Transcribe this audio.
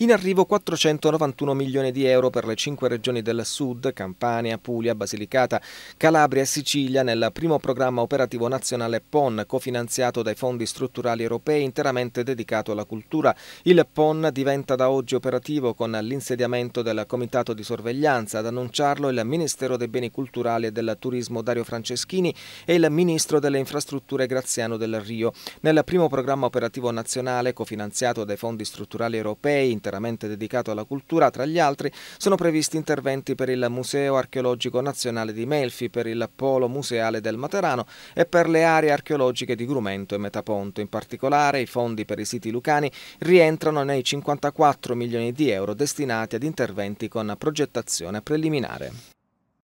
In arrivo 491 milioni di euro per le cinque regioni del sud, Campania, Puglia, Basilicata, Calabria e Sicilia nel primo programma operativo nazionale PON, cofinanziato dai fondi strutturali europei interamente dedicato alla cultura. Il PON diventa da oggi operativo con l'insediamento del Comitato di Sorveglianza, ad annunciarlo il Ministero dei Beni Culturali e del Turismo Dario Franceschini e il Ministro delle Infrastrutture Graziano del Rio. Nel primo programma operativo nazionale cofinanziato dai fondi strutturali europei interamente interamente dedicato alla cultura, tra gli altri sono previsti interventi per il Museo Archeologico Nazionale di Melfi, per il Polo Museale del Materano e per le aree archeologiche di Grumento e Metaponto. In particolare i fondi per i siti lucani rientrano nei 54 milioni di euro destinati ad interventi con progettazione preliminare.